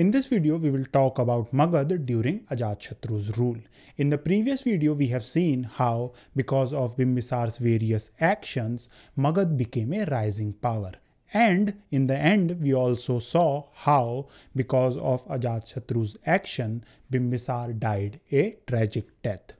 In this video, we will talk about Magad during Ajatshatru's rule. In the previous video, we have seen how, because of Bimbisar's various actions, Magad became a rising power. And in the end, we also saw how, because of Ajatshatru's action, Bimbisar died a tragic death.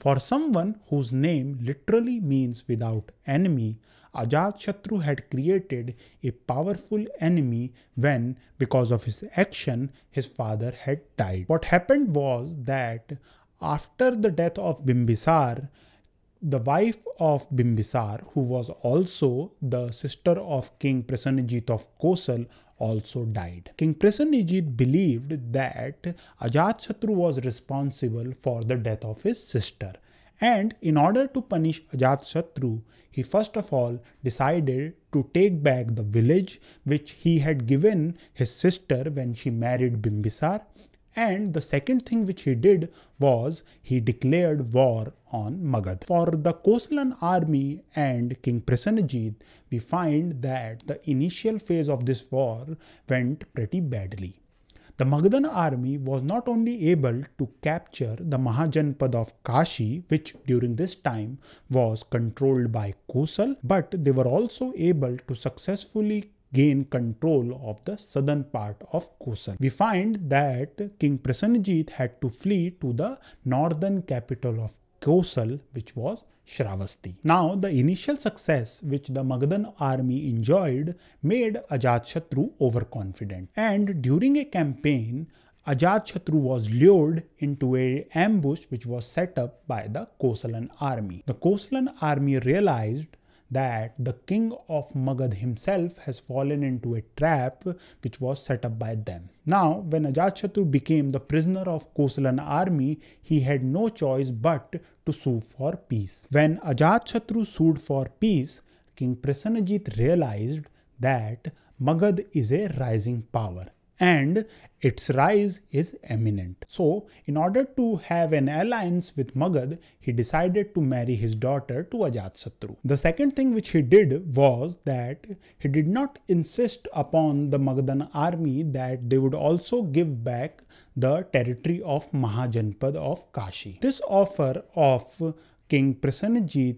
For someone whose name literally means without enemy, Ajatshatru had created a powerful enemy when, because of his action, his father had died. What happened was that after the death of Bimbisar, the wife of Bimbisar, who was also the sister of King Prasenajit of Kosal, also died. King Prasenajit believed that Ajatshatru was responsible for the death of his sister. And in order to punish Ajatshatru, he first of all decided to take back the village which he had given his sister when she married Bimbisar. And the second thing which he did was he declared war on Magad. For the Kosalan army and King Prasenajit, we find that the initial phase of this war went pretty badly. The Magadhan army was not only able to capture the Mahajanpad of Kashi, which during this time was controlled by Kosal, but they were also able to successfully gain control of the southern part of Kosal. We find that King Prasenjit had to flee to the northern capital of Kosal, which was Shravasti. Now, the initial success which the Magadhan army enjoyed made Ajatshatru overconfident. And during a campaign, Ajatshatru was lured into an ambush which was set up by the Kosalan army. The Kosalan army realized that the king of Magad himself has fallen into a trap which was set up by them. Now, when Ajatshatru became the prisoner of Kosalan army, he had no choice but to sue for peace. When Ajatshatru sued for peace, King Prasenajit realized that Magad is a rising power and its rise is imminent. So, in order to have an alliance with Magad, he decided to marry his daughter to Ajatshatru. The second thing which he did was that he did not insist upon the Magadhan army that they would also give back the territory of Mahajanpad of Kashi. This offer of King Prasenajit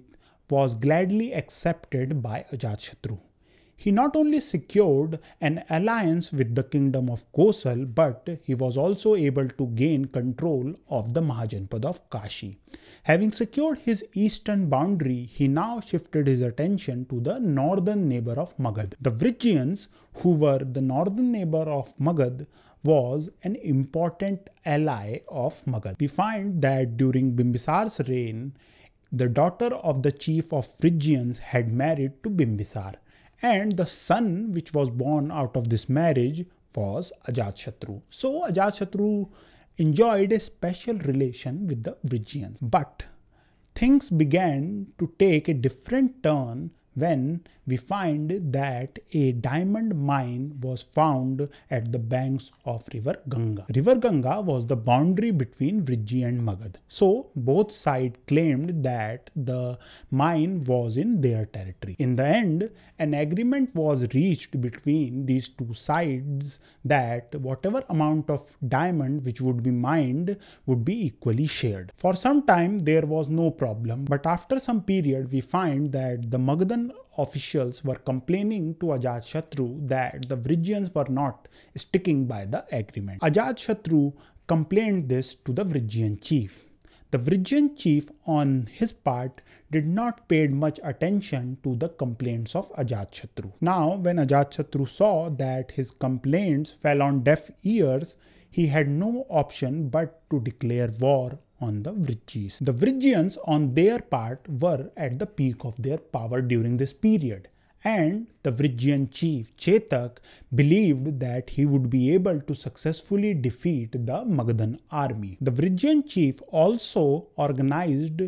was gladly accepted by Ajatshatru. He not only secured an alliance with the kingdom of Kosal, but he was also able to gain control of the Mahajanpada of Kashi. Having secured his eastern boundary, he now shifted his attention to the northern neighbor of Magad. The Vrijians, who were the northern neighbor of Magad, was an important ally of Magad. We find that during Bimbisar's reign, the daughter of the chief of Phrygians had married to Bimbisar and the son which was born out of this marriage was Ajatshatru. So Ajatshatru enjoyed a special relation with the Vrygians. But things began to take a different turn when we find that a diamond mine was found at the banks of river Ganga. River Ganga was the boundary between Vrijji and Magad. So both sides claimed that the mine was in their territory. In the end, an agreement was reached between these two sides that whatever amount of diamond which would be mined would be equally shared. For some time there was no problem but after some period we find that the Magadan Indian officials were complaining to Ajatshatru that the Vrygians were not sticking by the agreement. Ajatshatru complained this to the Vrygian chief. The Vrygian chief on his part did not pay much attention to the complaints of Ajatshatru. Now when Ajatshatru saw that his complaints fell on deaf ears, he had no option but to declare war on the Vrijis. The Vrijans on their part were at the peak of their power during this period and the Vrijjan chief Chetak believed that he would be able to successfully defeat the Magadhan army. The Vrijjan chief also organized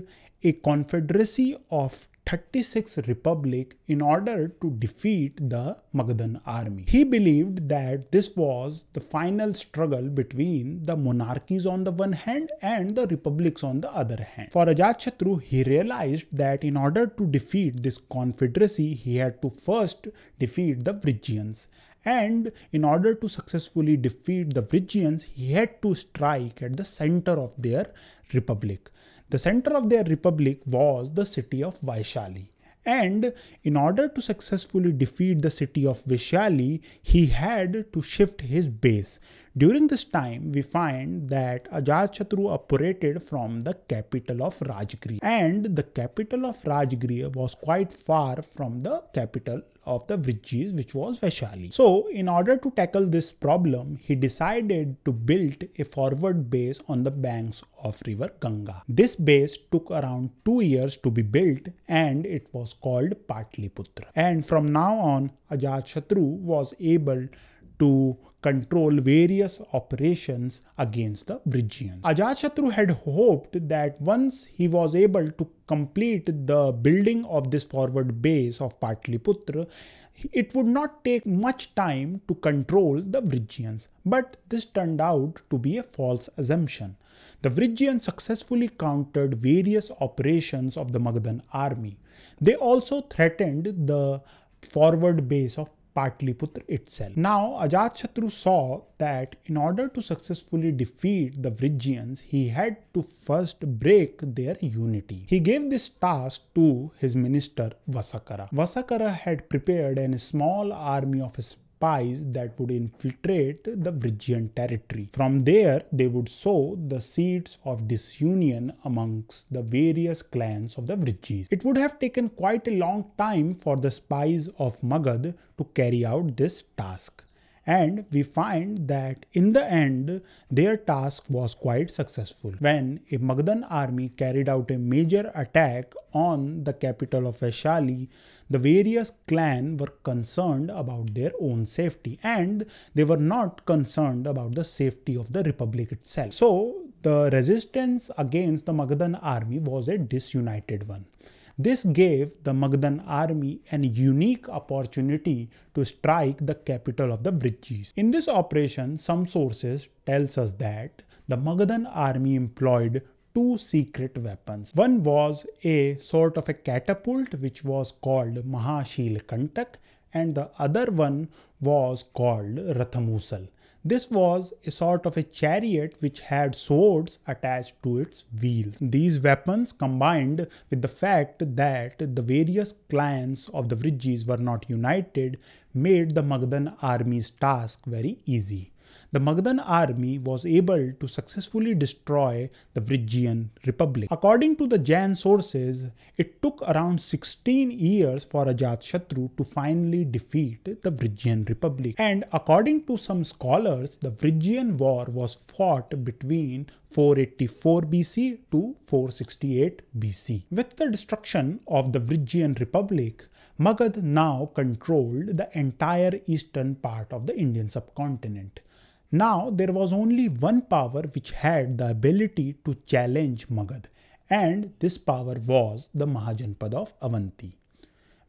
a confederacy of 36 republic in order to defeat the Magadhan army. He believed that this was the final struggle between the monarchies on the one hand and the republics on the other hand. For Ajatshatru, he realized that in order to defeat this confederacy, he had to first defeat the Phrygians and in order to successfully defeat the Phrygians, he had to strike at the center of their republic. The center of their republic was the city of Vaishali. And in order to successfully defeat the city of Vaishali, he had to shift his base. During this time, we find that Ajatshatru operated from the capital of Rajgriha and the capital of Rajgriha was quite far from the capital of the Vrijis, which was Vaishali. So, in order to tackle this problem, he decided to build a forward base on the banks of river Ganga. This base took around two years to be built and it was called Patliputra. And from now on, Ajatshatru was able to control various operations against the Brigians. Ajatshatru had hoped that once he was able to complete the building of this forward base of Patliputra, it would not take much time to control the Vrygians. But this turned out to be a false assumption. The Vrygians successfully countered various operations of the Magadhan army. They also threatened the forward base of Patliputra itself. Now, Ajatshatru saw that in order to successfully defeat the Vrijians, he had to first break their unity. He gave this task to his minister Vasakara. Vasakara had prepared a small army of his spies that would infiltrate the Phrygian territory. From there, they would sow the seeds of disunion amongst the various clans of the Phrygians. It would have taken quite a long time for the spies of Magad to carry out this task and we find that in the end their task was quite successful when a Magdan army carried out a major attack on the capital of Ashali, the various clan were concerned about their own safety and they were not concerned about the safety of the republic itself so the resistance against the Magdan army was a disunited one this gave the Magdan army an unique opportunity to strike the capital of the Vrigis. In this operation, some sources tells us that the Magdan army employed two secret weapons. One was a sort of a catapult which was called Mahashil Kantak and the other one was called Rathamusal. This was a sort of a chariot which had swords attached to its wheels. These weapons combined with the fact that the various clans of the Vrigis were not united made the Magdan army's task very easy the Magadhan army was able to successfully destroy the Phrygian Republic. According to the Jain sources, it took around 16 years for Ajatshatru to finally defeat the Phrygian Republic. And according to some scholars, the Phrygian war was fought between 484 BC to 468 BC. With the destruction of the Phrygian Republic, Magad now controlled the entire eastern part of the Indian subcontinent. Now there was only one power which had the ability to challenge Magad and this power was the Mahajanpada of Avanti.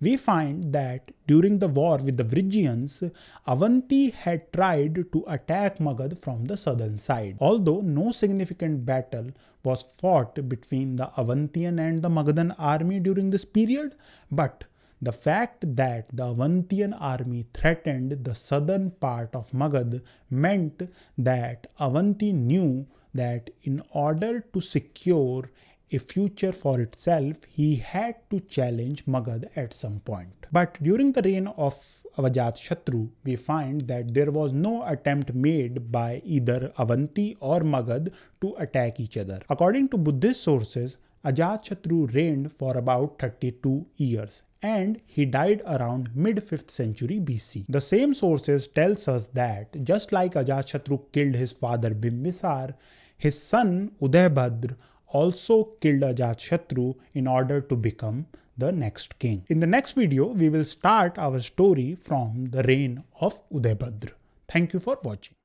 We find that during the war with the Vrygians, Avanti had tried to attack Magad from the southern side. Although no significant battle was fought between the Avantian and the Magadhan army during this period, but the fact that the Avantian army threatened the southern part of Magad meant that Avanti knew that in order to secure a future for itself, he had to challenge Magad at some point. But during the reign of Avajat Shatru, we find that there was no attempt made by either Avanti or Magad to attack each other. According to Buddhist sources, Ajatshatru reigned for about 32 years and he died around mid 5th century BC. The same sources tells us that just like Ajatshatru killed his father Bimbisar, his son Udaybhadra also killed Ajatshatru in order to become the next king. In the next video, we will start our story from the reign of Udaybhadra. Thank you for watching.